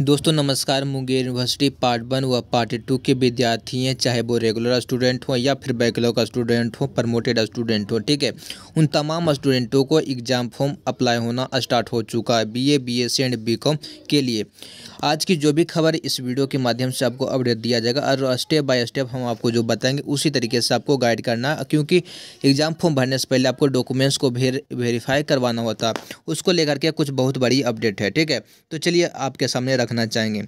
दोस्तों नमस्कार Munger university part one व पार्ट टू के विद्यार्थी हैं चाहे वो रेगुलर स्टूडेंट हो या फिर बैकलॉग स्टूडेंट हो प्रमोटेड स्टूडेंट हो ठीक है उन तमाम स्टूडेंटों को एग्ज़ाम फॉर्म अप्लाई होना स्टार्ट हो चुका है बीए बीएससी एंड बीकॉम के लिए आज की जो भी खबर इस वीडियो के माध्यम से आपको अपडेट दिया जाएगा और स्टेप बाय स्टेप हम आपको जो बताएंगे उसी तरीके से आपको गाइड करना क्योंकि एग्ज़ाम फॉर्म भरने से पहले आपको डॉक्यूमेंट्स को भेर वेरीफाई करवाना होता उसको लेकर के कुछ बहुत बड़ी अपडेट है ठीक है तो चलिए आपके सामने रखना चाहेंगे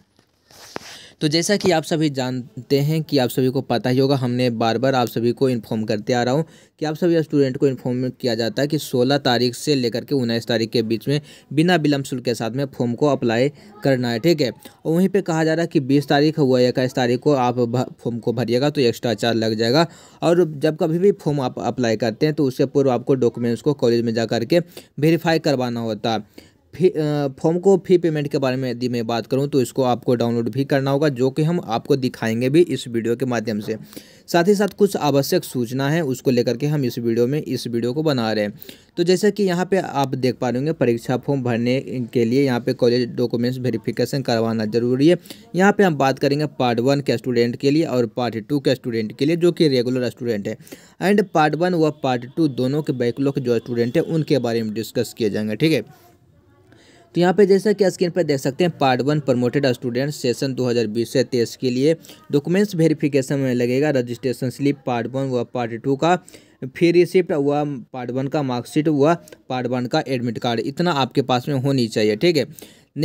तो जैसा कि आप सभी जानते हैं कि आप सभी को पता ही होगा हमने बार बार आप सभी को इन्फॉर्म करते आ रहा हूँ कि आप सभी स्टूडेंट को इन्फॉर्म किया जाता है कि 16 तारीख से लेकर के उन्नीस तारीख के बीच में बिना विलम्ब शुल्क के साथ में फॉर्म को अप्लाई करना है ठीक है और वहीं पे कहा जा रहा है कि 20 तारीख हुआ या इक्कीस तारीख को आप फॉर्म को भरिएगा तो एक्स्ट्रा चार्ज लग जाएगा और जब कभी भी फॉर्म आप अप्लाई करते हैं तो उससे पूर्व आपको डॉक्यूमेंट्स को कॉलेज में जा करके वेरीफाई करवाना होता है फी फॉर्म को फी पेमेंट के बारे में यदि मैं बात करूं तो इसको आपको डाउनलोड भी करना होगा जो कि हम आपको दिखाएंगे भी इस वीडियो के माध्यम से साथ ही साथ कुछ आवश्यक सूचना है उसको लेकर के हम इस वीडियो में इस वीडियो को बना रहे हैं तो जैसा कि यहाँ पे आप देख पा रहे होंगे परीक्षा फॉर्म भरने के लिए यहाँ पे कॉलेज डॉक्यूमेंट्स वेरिफिकेशन करवाना जरूरी है यहाँ पे हम बात करेंगे पार्ट वन के स्टूडेंट के लिए और पार्ट टू के स्टूडेंट के लिए जो कि रेगुलर स्टूडेंट है एंड पार्ट वन व पार्ट टू दोनों के बैकलॉग जो स्टूडेंट हैं उनके बारे में डिस्कस किए जाएंगे ठीक है तो यहाँ पे जैसा कि स्क्रीन पर देख सकते हैं part one promoted student session 2020 से तेईस के लिए डॉक्यूमेंट्स वेरिफिकेशन में लगेगा रजिस्ट्रेशन स्लिप पार्ट वन व पार्ट टू का फी रिसिप्ट हुआ पार्ट वन का मार्कशीट हुआ पार्ट वन का एडमिट कार्ड इतना आपके पास में होनी चाहिए ठीक है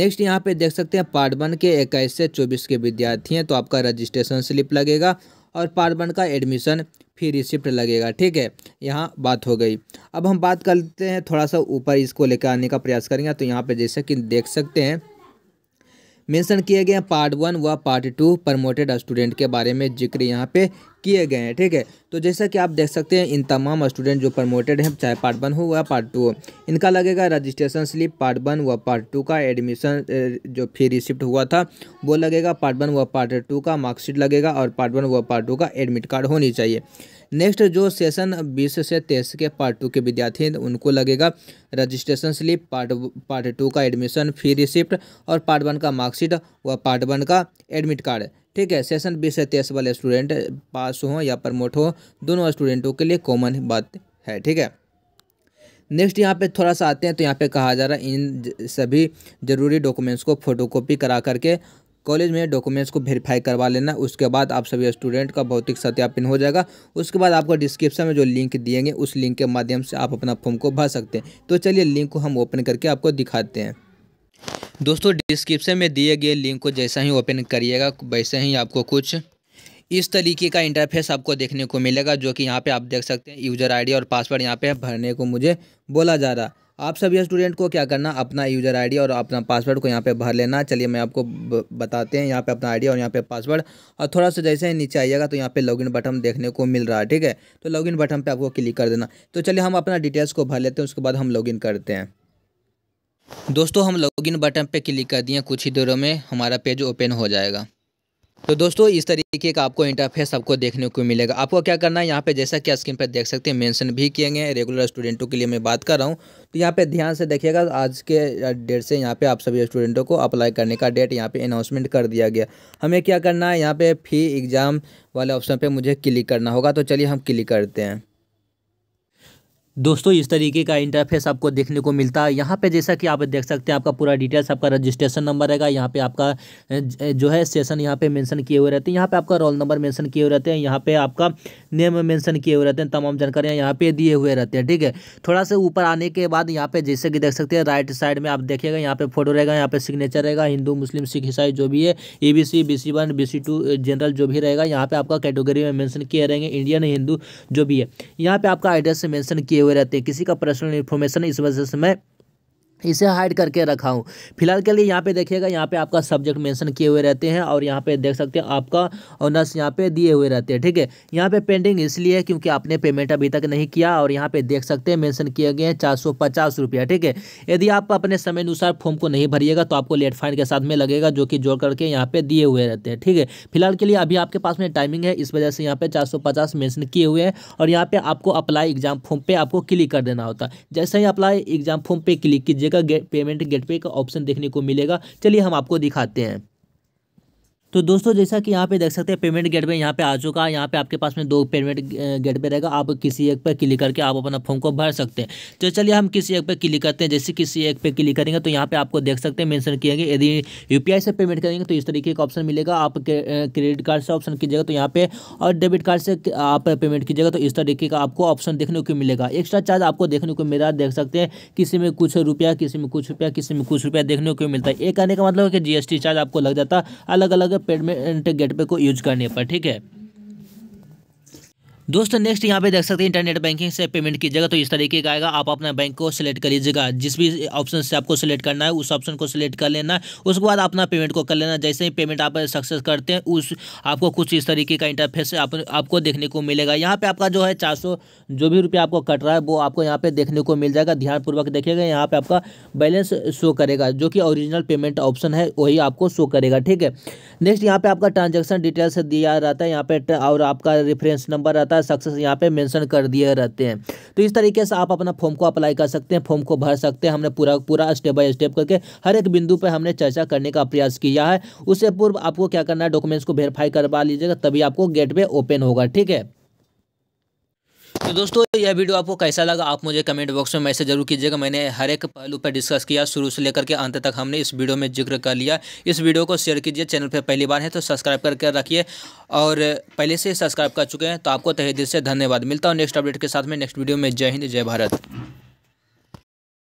नेक्स्ट यहाँ पे देख सकते हैं पार्ट वन के इक्कीस से चौबीस के विद्यार्थी हैं तो आपका रजिस्ट्रेशन स्लिप लगेगा और पार्ट वन का एडमिशन फी रिसिप्ट लगेगा ठीक है यहाँ बात हो गई अब हम बात करते हैं थोड़ा सा ऊपर इसको लेकर आने का प्रयास करेंगे तो यहाँ पर जैसे कि देख सकते हैं मेंशन किए गए हैं पार्ट वन व पार्ट टू प्रमोटेड स्टूडेंट के बारे में जिक्र यहाँ पे किए गए हैं ठीक है तो जैसा कि आप देख सकते हैं इन तमाम स्टूडेंट जो प्रमोटेड हैं चाहे पार्ट वन हो या पार्ट टू हो इनका लगेगा रजिस्ट्रेशन स्लिप पार्ट वन व पार्ट टू का एडमिशन जो फी रिसिप्ट हुआ था वो लगेगा पार्ट वन व पार्ट टू का मार्कशीट लगेगा और पार्ट वन व पार्ट टू का एडमिट कार्ड होनी चाहिए नेक्स्ट जो सेशन बीस से तेईस के पार्ट टू के विद्यार्थी हैं उनको लगेगा registration slip part part two का एडमिशन फी रिसिप्ट और पार्ट वन का मार्कशीट व पार्ट वन का एडमिट कार्ड ठीक है सेशन बीस से तेईस वाले स्टूडेंट पास हो या प्रमोट हो दोनों स्टूडेंटों के लिए कॉमन बात है ठीक है नेक्स्ट यहाँ पे थोड़ा सा आते हैं तो यहाँ पे कहा जा रहा है इन सभी ज़रूरी डॉक्यूमेंट्स को फोटोकॉपी करा करके कॉलेज में डॉक्यूमेंट्स को वेरीफाई करवा लेना उसके बाद आप सभी स्टूडेंट का भौतिक सत्यापन हो जाएगा उसके बाद आपको डिस्क्रिप्शन में जो लिंक दिएंगे उस लिंक के माध्यम से आप अपना फॉर्म को भर सकते हैं तो चलिए लिंक को हम ओपन करके आपको दिखाते हैं दोस्तों डिस्क्रिप्शन में दिए गए लिंक को जैसा ही ओपन करिएगा वैसे ही आपको कुछ इस तरीके का इंटरफेस आपको देखने को मिलेगा जो कि यहाँ पे आप देख सकते हैं यूज़र आईडी और पासवर्ड यहाँ पे भरने को मुझे बोला जा रहा आप सभी स्टूडेंट को क्या करना अपना यूज़र आईडी और अपना पासवर्ड को यहाँ पे भर लेना चलिए मैं आपको बताते हैं यहाँ पे अपना आईडी और यहाँ पे पासवर्ड और थोड़ा सा जैसे ही नीचे आइएगा तो यहाँ पे लॉगिन बटन देखने को मिल रहा है ठीक है तो लॉगिन बटन पे आपको क्लिक कर देना तो चलिए हम अपना डिटेल्स को भर लेते हैं उसके बाद हम लॉगिन करते हैं दोस्तों हम लॉगिन बटन पर क्लिक कर दिए कुछ ही देरों में हमारा पेज ओपन हो जाएगा तो दोस्तों इस तरीके का आपको इंटरफेस आपको देखने को मिलेगा आपको क्या करना है यहाँ पे जैसा कि स्क्रीन पर देख सकते हैं मेंशन भी किए गए हैं रेगुलर स्टूडेंटों के लिए मैं बात कर रहा हूँ तो यहाँ पे ध्यान से देखिएगा आज के डेट से यहाँ पे आप सभी स्टूडेंटों को अप्लाई करने का डेट यहाँ पे अनाउंसमेंट कर दिया गया हमें क्या करना है यहाँ पे फी एग्ज़ाम वाले ऑप्शन पर मुझे क्लिक करना होगा तो चलिए हम क्लिक करते हैं दोस्तों इस तरीके का इंटरफेस आपको देखने को मिलता है यहाँ पे जैसा कि आप देख सकते हैं आपका पूरा डिटेल्स आपका रजिस्ट्रेशन नंबर रहेगा यहाँ पे आपका जो है सेशन यहाँ पे मेंशन किए हुए रहते हैं यहाँ पे आपका रोल नंबर मेंशन किए हुए रहते हैं यहाँ पे आपका नेम मेंशन किए हुए रहते हैं तमाम जानकारियाँ यहाँ पर दिए हुए रहते हैं ठीक है थोड़ा सा ऊपर आने के बाद यहाँ पे जैसे कि देख सकते हैं राइट साइड में आप देखिएगा यहाँ पे फोटो रहेगा यहाँ पे सिग्नेचर रहेगा हिंदू मुस्लिम सिख ईसाई जो भी है A B C B C one B C two general जो भी रहेगा यहाँ पे आपका कैटेगरी में मैंशन किए रहेंगे इंडियन हिंदू जो भी है यहाँ पे आपका एड्रेस मैंशन किए हुए रहते हैं किसी का पर्सनल इन्फॉर्मेशन इस वजह से मैं इसे हाइड करके रखा हूँ फिलहाल के लिए यहाँ पे देखिएगा यहाँ पे आपका सब्जेक्ट मेंशन किए हुए रहते हैं और यहाँ पे देख सकते हैं आपका ऑनर्स यहाँ पे दिए हुए रहते हैं ठीक है यहाँ पे पेंडिंग इसलिए है क्योंकि आपने पेमेंट अभी तक नहीं किया और यहाँ पे देख सकते हैं मेंशन किए गए हैं चार सौ पचास रुपया ठीक है यदि आप अपने समय अनुसार फॉर्म को नहीं भरिएगा तो आपको लेट फाइन के साथ में लगेगा जो कि जोड़ करके यहाँ पे दिए हुए रहते हैं ठीक है फिलहाल के लिए अभी आपके पास में टाइमिंग है इस वजह से यहाँ पे चार सौ पचास मेंशन किए हुए हैं और यहाँ पर आपको अप्लाई एग्जाम फॉर्म पर आपको क्लिक कर देना होता है जैसे ही अप्लाई एग्जाम फॉर्म पर क्लिक कीजिएगा का गेट पेमेंट गेटवे का ऑप्शन देखने को मिलेगा चलिए हम आपको दिखाते हैं तो दोस्तों जैसा कि यहाँ पे देख सकते हैं पेमेंट गेट पे यहाँ पे आ चुका है यहाँ पे आपके पास में दो पेमेंट गेट पे रहेगा आप किसी एक पर क्लिक करके आप अपना फॉर्म को भर सकते हैं तो चलिए हम किसी एक पर क्लिक करते हैं जैसे किसी एक पर क्लिक करेंगे तो यहाँ पे आपको देख सकते हैं मेंशन किया गया यदि यू से पेमेंट करेंगे तो इस तरीके का ऑप्शन मिलेगा आप क्रेडिट कार्ड से ऑप्शन कीजिएगा तो यहाँ पे और डेबिट कार्ड से आप पेमेंट कीजिएगा तो इस तरीके का आपको ऑप्शन देखने को मिलेगा एक्स्ट्रा चार्ज आपको देखने को मिला देख सकते हैं किसी में कुछ रुपया किसी में कुछ रुपया किसी में कुछ रुपया देखने को मिलता है एक आने का मतलब है कि जीएसटी चार्ज आपको लग जाता है अलग अलग पेमेंट गेटवे को यूज करने पर ठीक है दोस्तों नेक्स्ट यहाँ पे देख सकते हैं इंटरनेट बैंकिंग से पेमेंट कीजिएगा तो इस तरीके का आएगा आप अपना बैंक को सिलेक्ट कर लीजिएगा जिस भी ऑप्शन से आपको सिलेक्ट करना है उस ऑप्शन को सिलेक्ट कर लेना उसके बाद अपना पेमेंट को कर लेना जैसे ही पेमेंट आप सक्सेस करते हैं उस आपको कुछ इस तरीके का इंटरफेस आप, आपको देखने को मिलेगा यहाँ पर आपका जो है चार जो भी रुपया आपको कट रहा है वो आपको यहाँ पर देखने को मिल जाएगा ध्यानपूर्वक देखिएगा यहाँ पर आपका बैलेंस शो करेगा जो कि ओरिजिनल पेमेंट ऑप्शन है वही आपको शो करेगा ठीक है नेक्स्ट यहाँ पर आपका ट्रांजेक्शन डिटेल्स दिया रहता है यहाँ पर और आपका रेफरेंस नंबर रहता है लगातार सक्सेस यहाँ पे मेंशन कर दिए रहते हैं तो इस तरीके से आप अपना फॉर्म को अप्लाई कर सकते हैं फॉर्म को भर सकते हैं हमने पूरा पूरा स्टेप बाय स्टेप करके हर एक बिंदु पर हमने चर्चा करने का प्रयास किया है उससे पूर्व आपको क्या करना है डॉक्यूमेंट्स को वेरीफाई करवा लीजिएगा तभी आपको गेट ओपन होगा ठीक है तो दोस्तों यह वीडियो आपको कैसा लगा आप मुझे कमेंट बॉक्स में मैसेज जरूर कीजिएगा मैंने हर एक पहलू पर डिस्कस किया शुरू से लेकर के अंत तक हमने इस वीडियो में जिक्र कर लिया इस वीडियो को शेयर कीजिए चैनल पर पहली बार है तो सब्सक्राइब करके रखिए और पहले से सब्सक्राइब कर चुके हैं तो आपको तहे दिल से धन्यवाद मिलता हूँ नेक्स्ट अपडेट के साथ में नेक्स्ट वीडियो में जय हिंद जय भारत